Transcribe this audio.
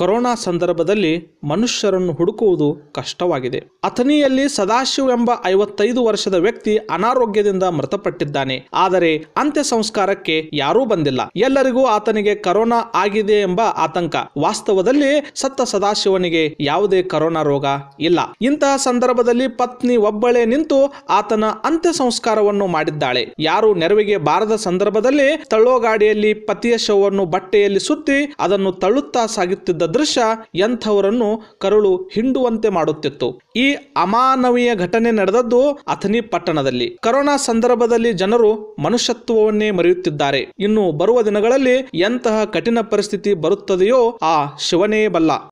corona ಸಂದರ್ಭದಲ್ಲಿ ಮನುಷ್ಯರನ್ನು ಹುಡುಕುವುದು ಕಷ್ಟವಾಗಿದೆ ಅಥನಿಯಲ್ಲಿ ಸದಾಶಿವ್ ಎಂಬ ಐವತ್ತೈದು ವರ್ಷದ ವ್ಯಕ್ತಿ ಅನಾರೋಗ್ಯದಿಂದ ಮೃತಪಟ್ಟಿದ್ದಾನೆ ಆದರೆ ಅಂತ್ಯ ಸಂಸ್ಕಾರಕ್ಕೆ ಯಾರೂ ಬಂದಿಲ್ಲ ಎಲ್ಲರಿಗೂ ಆತನಿಗೆ ಕರೋನಾ ಆಗಿದೆ ಎಂಬ ಆತಂಕ ವಾಸ್ತವದಲ್ಲಿ ಸತ್ತ ಸದಾಶಿವನಿಗೆ ಯಾವುದೇ ಕರೋನಾ ರೋಗ ಇಲ್ಲ ಇಂತಹ ಸಂದರ್ಭದಲ್ಲಿ ಪತ್ನಿ ಒಬ್ಬಳೇ ನಿಂತು ಆತನ ಅಂತ್ಯ ಸಂಸ್ಕಾರವನ್ನು ಮಾಡಿದ್ದಾಳೆ ಯಾರು ನೆರವಿಗೆ ಬಾರದ ಸಂದರ್ಭದಲ್ಲಿ ತಳ್ಳೋಗಾಡಿಯಲ್ಲಿ ಪತಿಯ ಶವವನ್ನು ಬಟ್ಟೆಯಲ್ಲಿ ಸುತ್ತಿ ಅದನ್ನು ತಳ್ಳುತ್ತಾ ಸಾಗುತ್ತಿದ್ದ ದೃಶ್ಯ ಎಂಥವರನ್ನು ಕರುಳು ಹಿಂಡುವಂತೆ ಮಾಡುತ್ತಿತ್ತು ಈ ಅಮಾನವೀಯ ಘಟನೆ ನಡೆದದ್ದು ಅಥನಿ ಪಟ್ಟಣದಲ್ಲಿ ಕರೋನಾ ಸಂದರ್ಭದಲ್ಲಿ ಜನರು ಮನುಷ್ಯತ್ವವನ್ನೇ ಮರೆಯುತ್ತಿದ್ದಾರೆ ಇನ್ನು ಬರುವ ದಿನಗಳಲ್ಲಿ ಎಂತಹ ಕಠಿಣ ಪರಿಸ್ಥಿತಿ ಬರುತ್ತದೆಯೋ ಆ ಶಿವನೇ ಬಲ್ಲ